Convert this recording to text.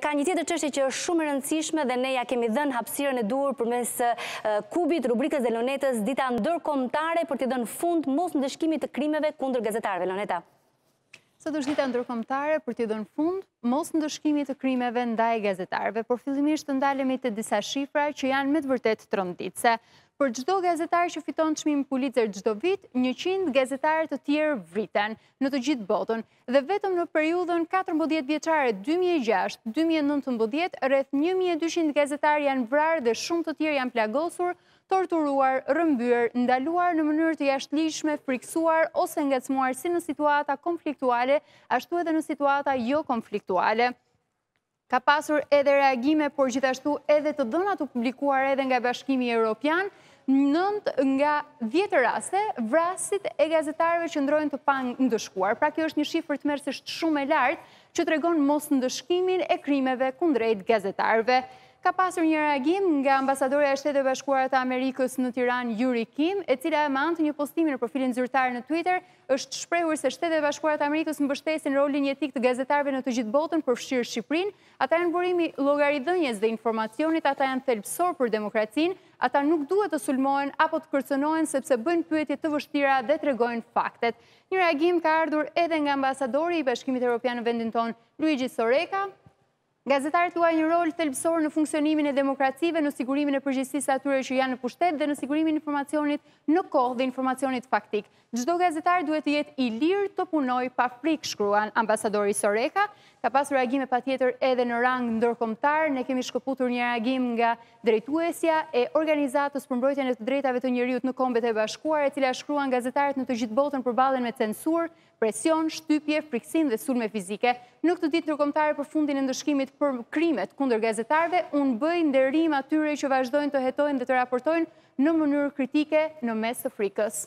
Ka një tjetër qështje që është shumë rëndësishme dhe ne ja kemi dhenë hapsire e duur për mes kubit rubrikës dhe lonetës dita ndërkomtare për të dhenë fund mos në dëshkimi të krimeve kundër gazetarve, loneta. Sot është dita ndërkomtare për të dhënë fund, mos në dëshkimit të krimeve ndaj gazetarve, por fillimisht të ndalemi të disa shifra që janë me të vërtet të rëmditse për gjdo gazetar që fiton të shmim Pulitzer gjdo vit, 100 gazetarët të tjerë vritan në të gjithë botën dhe vetëm në periudën 14 vjeqare 2006-2019, rreth 1200 gazetarë janë vrarë dhe shumë të tjerë janë plagosur, torturuar, rëmbyrë, ndaluar në mënyrë të jashtë lishme, friksuar ose nga si në situata konfliktuale, ashtu edhe në situata jo konfliktuale. Ka pasur edhe reagime, por gjithashtu edhe të dëna të publikuar edhe nga bashkimi Europian, nënd nga 10 raste, vrasit e gazetarve që ndrojnë të pangë ndëshkuar. Pra kjo është një shifër të mërësisht shumë e lartë që të regonë mos ndëshkimin e krimeve kundrejt gazetarve Ka pasur një reagim nga ambasadori e shtetë e të Amerikës në Tiran, Juri Kim, e cila e mantë një postimin e profilin zyrtarë në Twitter, është shprehur se shtetë e bashkuarë të Amerikës në bështesin rolin jetik të gazetarve në të gjithë botën për fshirë Shqiprin, ata e në burimi logarithënjes dhe informacionit, ata e në thelpsor për demokracin, ata nuk duhet të sulmohen apo të kërcënojnë, sepse bëjnë pyetje të vështira dhe të regojnë faktet. Një reagim ka ardhur edhe nga ambasadori i bashkimit e Europian në vendin ton, Luigi Soreka, Gazetarët uaj një rol të në funksionimin e demokracive, në sigurimin e përgjistis atyre që janë në pushtet dhe në sigurimin informacionit në kohë dhe informacionit faktik. Gjdo gazetarë duhet të jetë i lirë të punoj pa frikë shkruan ambasadori Soreka. Ka pasur reagime pa tjetër edhe në rang në ne kemi shkëputur një reagim nga drejtuesja e organizatës për mbrojtjen e të drejtave të njëriut në kombet e bashkuar, e cila shkruan gazetarët në të gjithë botën për balen me censurë, presion, shtypje, friksin dhe sulme fizike në këtë ditë nërkomtare për fundin e ndëshkimit për krimet kundër gazetarve, unë bëjnë ndërrim atyre që vazhdojnë të hetojnë dhe të raportojnë në mënyrë kritike në mes të frikës.